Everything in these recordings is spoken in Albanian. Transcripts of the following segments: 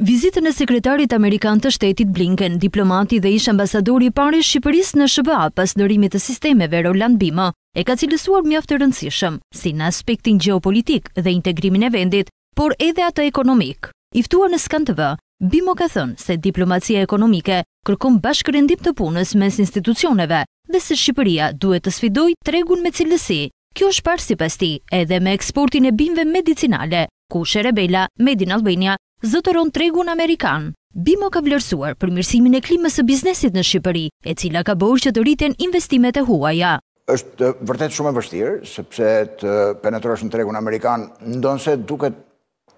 Vizitën e sekretarit Amerikan të shtetit Blinken, diplomati dhe ish ambasadori pari Shqipëris në Shëbëa pas nërimit të sistemeve Roland Bima, e ka cilësuar mjaftë të rëndësishëm, si në aspektin geopolitik dhe integrimin e vendit, por edhe atë ekonomik. Iftua në Skantëvë, Bimo ka thënë se diplomacia ekonomike kërkom bashkërendim të punës mes institucioneve dhe se Shqipëria duhet të sfidoj tregun me cilësi. Kjo është parë si pasti edhe me eksportin e bimve medicinale, ku Sherebella, Made Albania, zëtëron tregun Amerikan. BIMO ka vlerësuar për mirësimin e klimës e biznesit në Shqipëri, e cila ka bërë që të rriten investimet e huaja. Êshtë vërtet shumë e vështirë, sepse të penetrosh në tregun Amerikan, ndonëse duket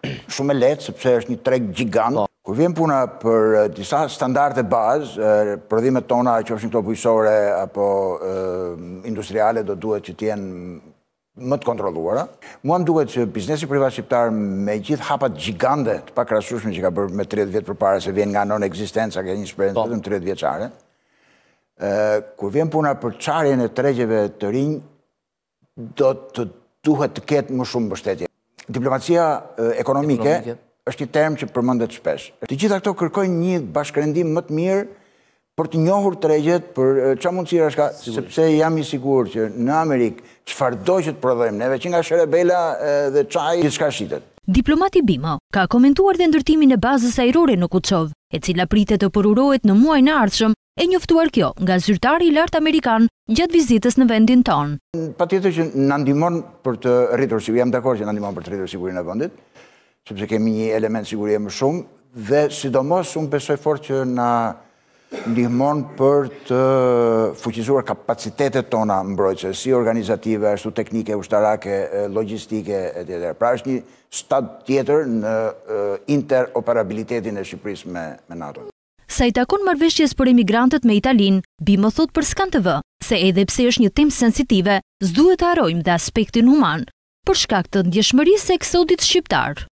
shumë e letë, sepse është një treg gjigant. Po. Kur vjen puna për disa standarde bazë, prodhimet tona që është një këto bujësore apo industriale do duhet që tjenë më të kontroluara. Mua më duket që biznesi privat shqiptar me gjithë hapat gjigande të pakrasueshme që ka bërë me 30 vjet përpara se vjen nga non ekzistenca, ka një shpresë po. vetëm 30 vjeçare. ë kur vjen puna për çarjen e tregjeve të rinj do të duhet të ketë më shumë mbështetje. Diplomacia ekonomike, është një term që përmendet shpesh. Të gjitha këto kërkojnë një bashkëndim më të mirë për të njohur të regjet, për që mundësira shka, sepse jam i sigur që në Amerikë, që fardoj që të prodhojmë neve, që nga shërebela dhe qaj, që shka shqitet. Diplomati Bima ka komentuar dhe ndërtimin e bazës aerore në Kuqov, e cila pritet të përurohet në muaj në ardhshëm, e njoftuar kjo nga zyrtari lartë Amerikan gjatë vizitës në vendin tonë. Pa tjetër që në ndimon për të rritur sigurin, jam dakor që në ndimon për të rritur sigurin e vendit, sepse kemi një element sigurin e më shumë, dhe sidomos unë besoj fort që në ndihmon për të fuqizuar kapacitetet tona mbrojtëse, si organizative, ashtu teknike, ushtarake, logistike, etc. Pra është një stat tjetër në interoperabilitetin e Shqipërisë me, NATO. Sa i takon marveshjes për emigrantët me Italinë, bi më thot për skan të vë, se edhe pse është një tem sensitive, zduhet të arojmë dhe aspektin human, për shkak të ndjeshmëri se eksodit shqiptarë.